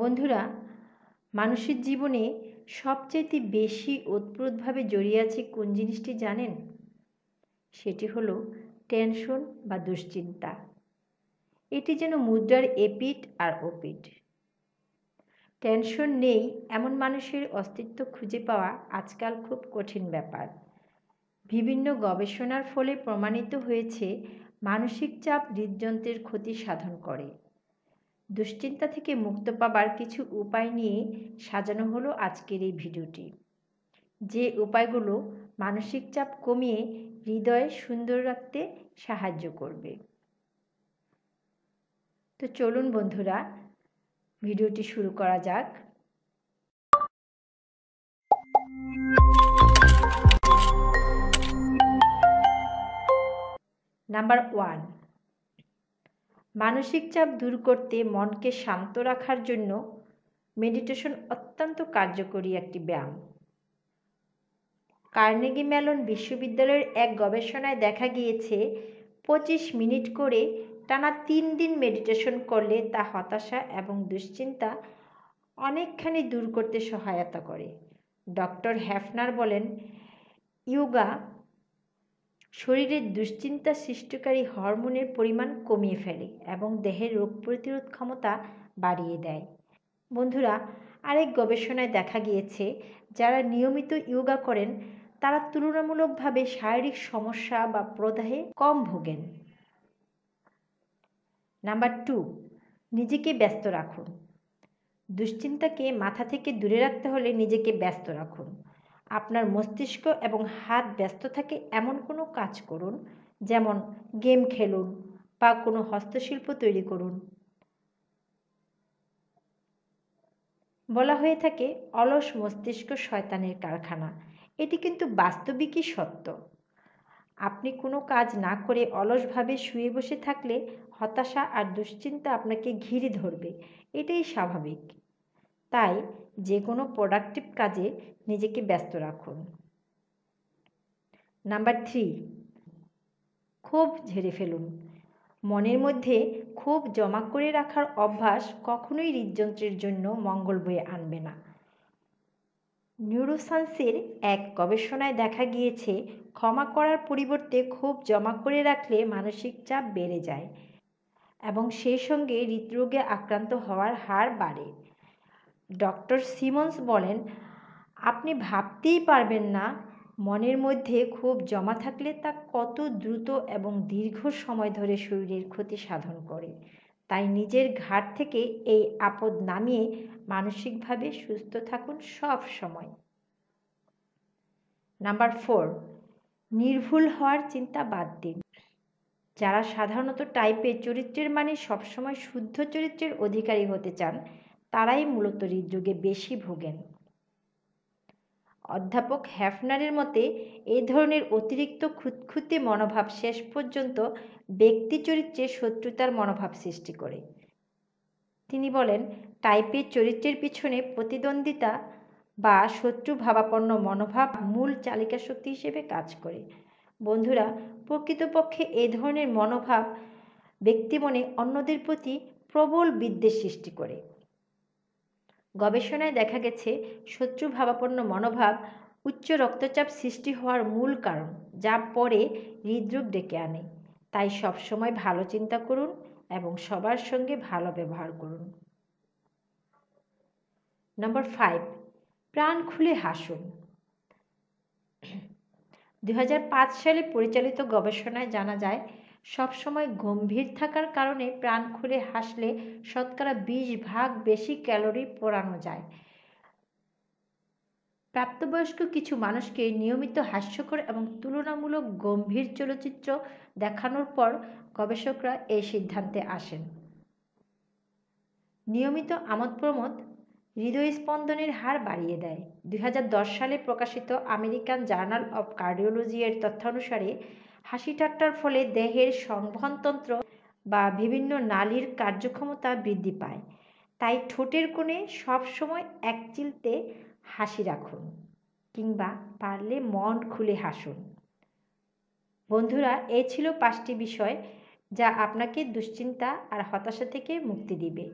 বন্ধুরা মানুষের জীবনে সবচাইতে বেশি ওতপ্রোতভাবে জড়িয়ে আছে কোন জিনিসটি জানেন সেটি হলো টেনশন বা দুশ্চিন্তা এটি যেন মুদ্রার এপিট আর ওপিট টেনশন নেই এমন মানুষের অস্তিত্ব খুঁজে পাওয়া আজকাল খুব কঠিন ব্যাপার বিভিন্ন গবেষণার ফলে প্রমাণিত হয়েছে মানসিক চাপ হৃদযন্ত্রের ক্ষতি সাধন করে দুশ্চিন্তা থেকে মুক্ত পাবার কিছু উপায় নিয়ে সাজানো হলো আজকের এই ভিডিওটি যে উপায়গুলো মানসিক চাপ কমিয়ে হৃদয় সুন্দর রাখতে সাহায্য করবে তো চলুন বন্ধুরা ভিডিওটি শুরু করা যাক নাম্বার ওয়ান মানসিক চাপ দূর করতে মনকে শান্ত রাখার জন্য মেডিটেশন অত্যন্ত কার্যকরী একটি ব্যায়াম কার্নেগি মেলন বিশ্ববিদ্যালয়ের এক গবেষণায় দেখা গিয়েছে পঁচিশ মিনিট করে টানা তিন দিন মেডিটেশন করলে তা হতাশা এবং দুশ্চিন্তা অনেকখানি দূর করতে সহায়তা করে ডক্টর হ্যাফনার বলেন ইয়োগা শরীরে দুশ্চিন্তা সৃষ্টিকারী হরমোনের পরিমাণ কমিয়ে ফেলে এবং দেহের রোগ প্রতিরোধ ক্ষমতা বাড়িয়ে দেয় বন্ধুরা আরেক গবেষণায় দেখা গিয়েছে যারা নিয়মিত ইয়োগা করেন তারা তুলনামূলকভাবে শারীরিক সমস্যা বা প্রদাহে কম ভোগেন নাম্বার টু নিজেকে ব্যস্ত রাখুন দুশ্চিন্তাকে মাথা থেকে দূরে রাখতে হলে নিজেকে ব্যস্ত রাখুন আপনার মস্তিষ্ক এবং হাত ব্যস্ত থাকে এমন কোনো কাজ করুন যেমন গেম খেলুন বা কোনো হস্তশিল্প তৈরি করুন বলা হয়ে থাকে অলস মস্তিষ্ক শয়তানের কারখানা এটি কিন্তু বাস্তবিকই সত্য আপনি কোনো কাজ না করে অলসভাবে শুয়ে বসে থাকলে হতাশা আর দুশ্চিন্তা আপনাকে ঘিরে ধরবে এটাই স্বাভাবিক তাই যে কোনো প্রোডাক্টিভ কাজে নিজেকে ব্যস্ত রাখুন নাম্বার থ্রি ক্ষোভ ঝেড়ে ফেলুন মনের মধ্যে ক্ষোভ জমা করে রাখার অভ্যাস কখনোই হৃদযন্ত্রের জন্য মঙ্গল বয়ে আনবে না নিউরোসায়েন্সের এক গবেষণায় দেখা গিয়েছে ক্ষমা করার পরিবর্তে খুব জমা করে রাখলে মানসিক চাপ বেড়ে যায় এবং সেই সঙ্গে হৃদরোগে আক্রান্ত হওয়ার হার বাড়ে ডক্টর সিমন্স বলেন আপনি ভাবতেই পারবেন না মনের মধ্যে খুব জমা থাকলে তা কত দ্রুত এবং দীর্ঘ সময় ধরে শরীরের ক্ষতি সাধন করে তাই নিজের ঘাট থেকে এই আপদ নামিয়ে মানসিকভাবে সুস্থ থাকুন সব সময় নাম্বার ফোর নির্ভুল হওয়ার চিন্তা বাদ দিন যারা সাধারণত টাইপের চরিত্রের মানে সবসময় শুদ্ধ চরিত্রের অধিকারী হতে চান তারাই মূলত হৃদরোগে বেশি ভোগেন অধ্যাপক হ্যাফনারের মতে এই ধরনের অতিরিক্ত খুঁতখুঁতে মনোভাব শেষ পর্যন্ত ব্যক্তি চরিত্রে শত্রুতার মনোভাব সৃষ্টি করে তিনি বলেন টাইপের চরিত্রের পিছনে প্রতিদ্বন্দ্বিতা বা শত্রু ভাবাপন্ন মনোভাব মূল চালিকা শক্তি হিসেবে কাজ করে বন্ধুরা প্রকৃতপক্ষে এ ধরনের মনোভাব ব্যক্তি মনে অন্যদের প্রতি প্রবল বিদ্বেষ সৃষ্টি করে গবেষণায় দেখা গেছে শত্রু ভাবাপন্ন মনোভাব উচ্চ রক্তচাপ সৃষ্টি হওয়ার মূল কারণ যা পরে হৃদরোগ ডেকে আনে তাই সবসময় ভালো চিন্তা করুন এবং সবার সঙ্গে ভালো ব্যবহার করুন নম্বর ফাইভ প্রাণ খুলে হাসুন দু সালে পরিচালিত গবেষণায় জানা যায় সবসময় গম্ভীর থাকার কারণে প্রাণ খুলে হাসলে শতকরা বিশ ভাগ বেশি ক্যালোরি পোড়ানো যায় প্রাপ্তবয়স্ক কিছু মানুষকে নিয়মিত হাস্যকর এবং তুলনামূলক গম্ভীর চলচ্চিত্র দেখানোর পর গবেষকরা এই সিদ্ধান্তে আসেন নিয়মিত আমোদ প্রমোদ হৃদয়স্পন্দনের হার বাড়িয়ে দেয় দুই সালে প্রকাশিত আমেরিকান জার্নাল অব কার্ডিওলজি এর তথ্য অনুসারে হাসি ঠাট্টার ফলে দেহের সংবহনতন্ত্র বা বিভিন্ন নালীর কার্যক্ষমতা বৃদ্ধি পায় তাই ঠোঁটের কোণে সবসময় এক চিলতে হাসি রাখুন কিংবা পারলে মন খুলে হাসুন বন্ধুরা এ ছিল পাঁচটি বিষয় যা আপনাকে দুশ্চিন্তা আর হতাশা থেকে মুক্তি দিবে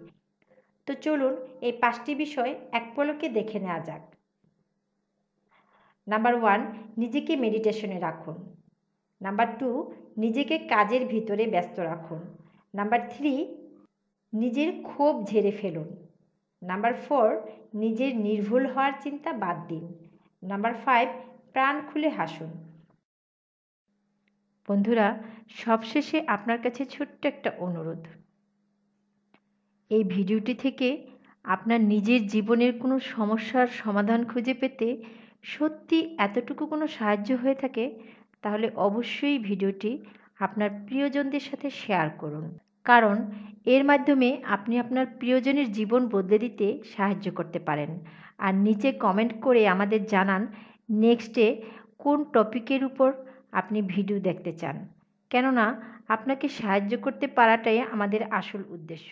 তো চলুন এই পাঁচটি বিষয় এক পলকে দেখে নেওয়া যাক নাম্বার ওয়ান নিজেকে মেডিটেশনে রাখুন নাম্বার টু নিজেকে কাজের ভিতরে ব্যস্ত রাখুন নাম্বার থ্রি নিজের ক্ষোভ ঝেড়ে ফেলুন নাম্বার ফোর নিজের নির্ভুল হওয়ার চিন্তা বাদ দিন নাম্বার ফাইভ প্রাণ খুলে হাসুন বন্ধুরা সবশেষে আপনার কাছে ছোট্ট একটা অনুরোধ এই ভিডিওটি থেকে আপনার নিজের জীবনের কোনো সমস্যার সমাধান খুঁজে পেতে সত্যি এতটুকু কোনো সাহায্য হয়ে থাকে তাহলে অবশ্যই ভিডিওটি আপনার প্রিয়জনদের সাথে শেয়ার করুন কারণ এর মাধ্যমে আপনি আপনার প্রিয়জনের জীবন বদলে দিতে সাহায্য করতে পারেন আর নিচে কমেন্ট করে আমাদের জানান নেক্সটে কোন টপিকের উপর আপনি ভিডিও দেখতে চান কেননা আপনাকে সাহায্য করতে পারাটাই আমাদের আসল উদ্দেশ্য